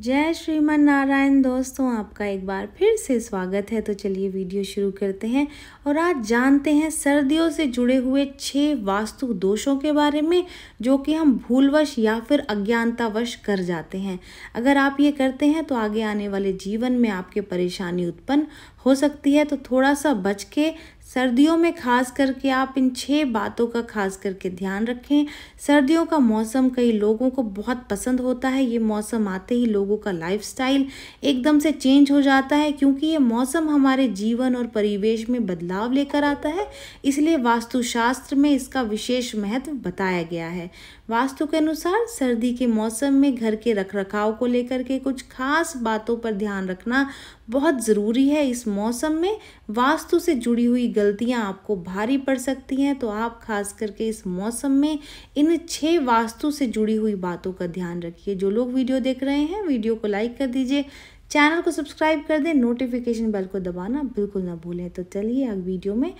जय श्रीमान नारायण दोस्तों आपका एक बार फिर से स्वागत है तो चलिए वीडियो शुरू करते हैं और आज जानते हैं सर्दियों से जुड़े हुए छः वास्तु दोषों के बारे में जो कि हम भूलवश या फिर अज्ञानतावश कर जाते हैं अगर आप ये करते हैं तो आगे आने वाले जीवन में आपके परेशानी उत्पन्न हो सकती है तो थोड़ा सा बच के सर्दियों में खास करके आप इन छः बातों का खास करके ध्यान रखें सर्दियों का मौसम कई लोगों को बहुत पसंद होता है ये मौसम आते ही लोगों का लाइफस्टाइल एकदम से चेंज हो जाता है क्योंकि ये मौसम हमारे जीवन और परिवेश में बदलाव लेकर आता है इसलिए वास्तुशास्त्र में इसका विशेष महत्व बताया गया है वास्तु के अनुसार सर्दी के मौसम में घर के रख को लेकर के कुछ खास बातों पर ध्यान रखना बहुत ज़रूरी है इस मौसम में वास्तु से जुड़ी हुई गलतियां आपको भारी पड़ सकती हैं तो आप खास करके इस मौसम में इन छह वास्तु से जुड़ी हुई बातों का ध्यान रखिए जो लोग वीडियो देख रहे हैं वीडियो को लाइक कर दीजिए चैनल को सब्सक्राइब कर दें नोटिफिकेशन बेल को दबाना बिल्कुल ना भूलें तो चलिए अब वीडियो में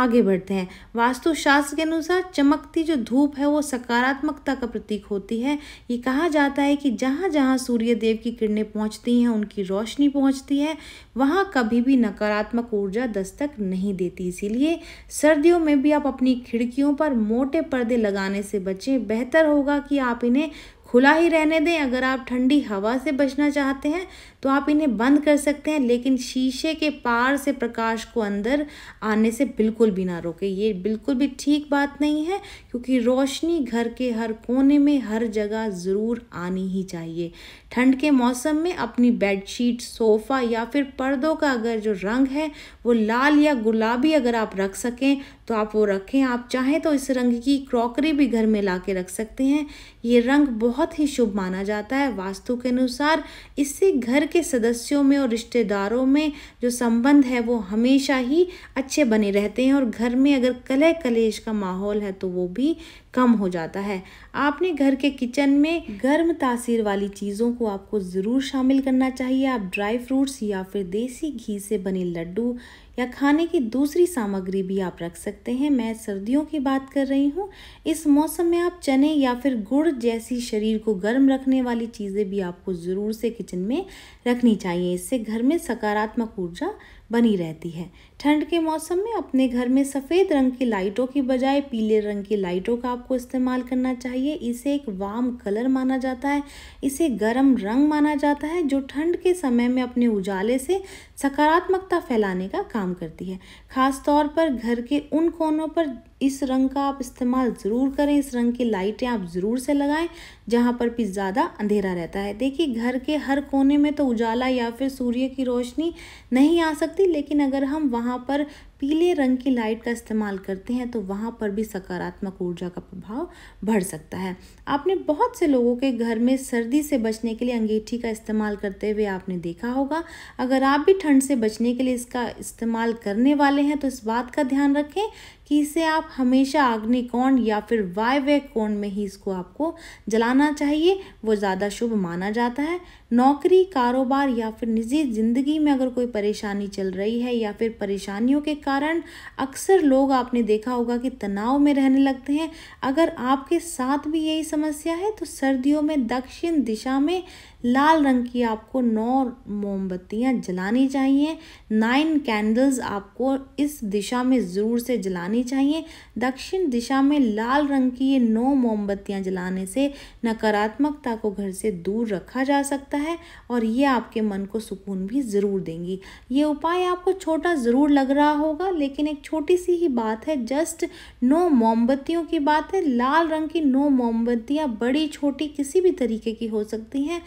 आगे बढ़ते हैं वास्तुशास्त्र के अनुसार चमकती जो धूप है वो सकारात्मकता का प्रतीक होती है ये कहा जाता है कि जहाँ जहाँ सूर्य देव की किरणें पहुँचती हैं उनकी रोशनी पहुँचती है वहाँ कभी भी नकारात्मक ऊर्जा दस्तक नहीं देती इसीलिए सर्दियों में भी आप अपनी खिड़कियों पर मोटे पर्दे लगाने से बचें बेहतर होगा कि आप इन्हें खुला ही रहने दें अगर आप ठंडी हवा से बचना चाहते हैं तो आप इन्हें बंद कर सकते हैं लेकिन शीशे के पार से प्रकाश को अंदर आने से बिल्कुल भी ना रोके ये बिल्कुल भी ठीक बात नहीं है क्योंकि रोशनी घर के हर कोने में हर जगह ज़रूर आनी ही चाहिए ठंड के मौसम में अपनी बेडशीट सोफ़ा या फिर पर्दों का अगर जो रंग है वो लाल या गुलाबी अगर आप रख सकें तो आप वो रखें आप चाहें तो इस रंग की क्रॉकरी भी घर में ला के रख सकते हैं ये रंग बहुत बहुत ही शुभ माना जाता है वास्तु के अनुसार इससे घर के सदस्यों में और रिश्तेदारों में जो संबंध है वो हमेशा ही अच्छे बने रहते हैं और घर में अगर कलह कलेश का माहौल है तो वो भी कम हो जाता है आपने घर के किचन में गर्म तासीर वाली चीज़ों को आपको ज़रूर शामिल करना चाहिए आप ड्राई फ्रूट्स या फिर देसी घी से बने लड्डू या खाने की दूसरी सामग्री भी आप रख सकते हैं मैं सर्दियों की बात कर रही हूँ इस मौसम में आप चने या फिर गुड़ जैसी शरीर शरीर को गर्म रखने वाली चीज़ें भी आपको ज़रूर से किचन में रखनी चाहिए इससे घर में सकारात्मक ऊर्जा बनी रहती है ठंड के मौसम में अपने घर में सफ़ेद रंग की लाइटों की बजाय पीले रंग की लाइटों का आपको इस्तेमाल करना चाहिए इसे एक वाम कलर माना जाता है इसे गर्म रंग माना जाता है जो ठंड के समय में अपने उजाले से सकारात्मकता फैलाने का काम करती है खासतौर पर घर के उन कोनों पर इस रंग का आप इस्तेमाल ज़रूर करें इस रंग की लाइटें आप ज़रूर से लगाएं जहाँ पर भी ज़्यादा अंधेरा रहता है देखिए घर के हर कोने में तो उजाला या फिर सूर्य की रोशनी नहीं आ सकती लेकिन अगर हम वहाँ पर पीले रंग की लाइट का इस्तेमाल करते हैं तो वहाँ पर भी सकारात्मक ऊर्जा का प्रभाव बढ़ सकता है आपने बहुत से लोगों के घर में सर्दी से बचने के लिए अंगीठी का इस्तेमाल करते हुए आपने देखा होगा अगर आप भी ठंड से बचने के लिए इसका इस्तेमाल करने वाले हैं तो इस बात का ध्यान रखें कि इसे आप हमेशा अग्निकोण या फिर वायव्य कोण में ही इसको आपको जलाना चाहिए वो ज़्यादा शुभ माना जाता है नौकरी कारोबार या फिर निजी ज़िंदगी में अगर कोई परेशानी चल रही है या फिर परेशानियों के कारण अक्सर लोग आपने देखा होगा कि तनाव में रहने लगते हैं अगर आपके साथ भी यही समस्या है तो सर्दियों में दक्षिण दिशा में लाल रंग की आपको नौ मोमबत्तियाँ जलानी चाहिए नाइन कैंडल्स आपको इस दिशा में ज़रूर से जलानी चाहिए दक्षिण दिशा में लाल रंग की ये नौ मोमबत्तियाँ जलाने से नकारात्मकता को घर से दूर रखा जा सकता है और ये आपके मन को सुकून भी ज़रूर देंगी ये उपाय आपको छोटा ज़रूर लग रहा होगा होगा लेकिन एक छोटी सी ही बात है जस्ट नो मोमबत्तियों की बात है लाल रंग की नो मोमबत्तियाँ बड़ी छोटी किसी भी तरीके की हो सकती हैं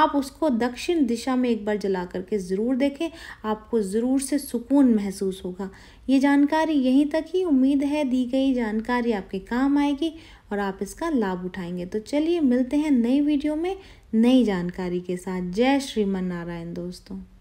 आप उसको दक्षिण दिशा में एक बार जला करके ज़रूर देखें आपको ज़रूर से सुकून महसूस होगा ये जानकारी यहीं तक ही उम्मीद है दी गई जानकारी आपके काम आएगी और आप इसका लाभ उठाएंगे तो चलिए मिलते हैं नई वीडियो में नई जानकारी के साथ जय श्रीमन नारायण दोस्तों